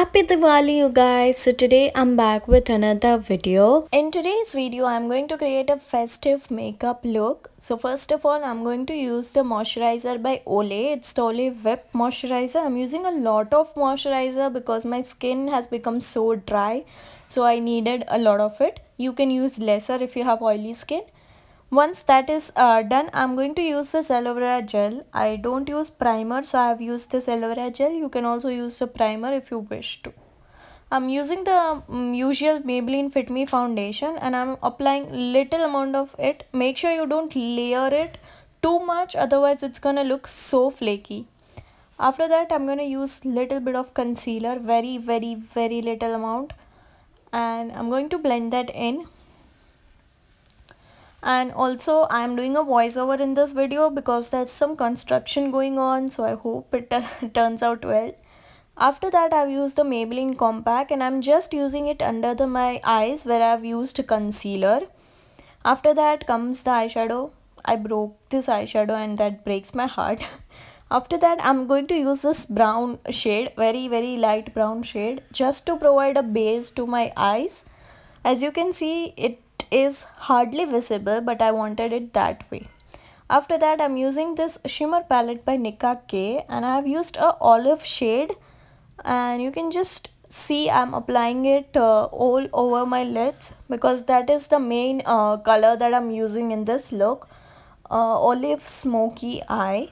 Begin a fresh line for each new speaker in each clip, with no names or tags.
Happy Diwali you guys! So today I'm back with another video. In today's video I'm going to create a festive makeup look. So first of all I'm going to use the moisturizer by Olay. It's the Olay Whip moisturizer. I'm using a lot of moisturizer because my skin has become so dry. So I needed a lot of it. You can use lesser if you have oily skin once that is uh, done i'm going to use this aloe vera gel i don't use primer so i have used this aloe vera gel you can also use a primer if you wish to i'm using the um, usual maybelline fit me foundation and i'm applying little amount of it make sure you don't layer it too much otherwise it's gonna look so flaky after that i'm gonna use little bit of concealer very very very little amount and i'm going to blend that in and also I am doing a voiceover in this video because there's some construction going on so I hope it turns out well. After that I've used the Maybelline Compact and I'm just using it under the, my eyes where I've used concealer. After that comes the eyeshadow. I broke this eyeshadow and that breaks my heart. After that I'm going to use this brown shade, very very light brown shade just to provide a base to my eyes. As you can see it is hardly visible but I wanted it that way. After that I'm using this shimmer palette by Nika K and I have used a olive shade and you can just see I'm applying it uh, all over my lids because that is the main uh, color that I'm using in this look uh, olive smoky eye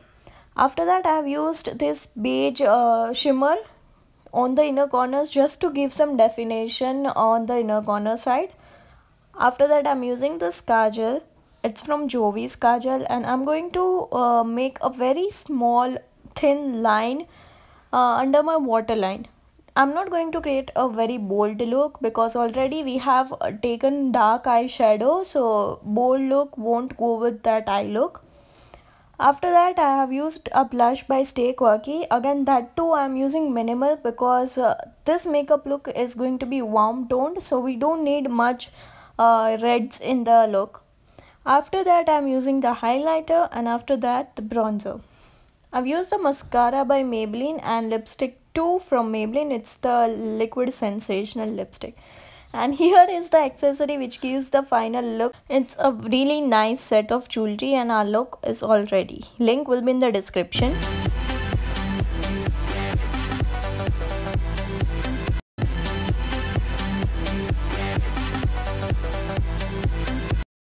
after that I have used this beige uh, shimmer on the inner corners just to give some definition on the inner corner side after that I'm using this kajal it's from Jovi's kajal and I'm going to uh, make a very small thin line uh, under my waterline I'm not going to create a very bold look because already we have uh, taken dark eyeshadow so bold look won't go with that eye look after that I have used a blush by Stay Quirky. Again that too I am using minimal because uh, this makeup look is going to be warm toned so we don't need much uh, reds in the look. After that I'm using the highlighter and after that the bronzer. I've used the mascara by Maybelline and lipstick 2 from Maybelline. It's the liquid sensational lipstick. And here is the accessory which gives the final look. It's a really nice set of jewelry and our look is all ready. Link will be in the description.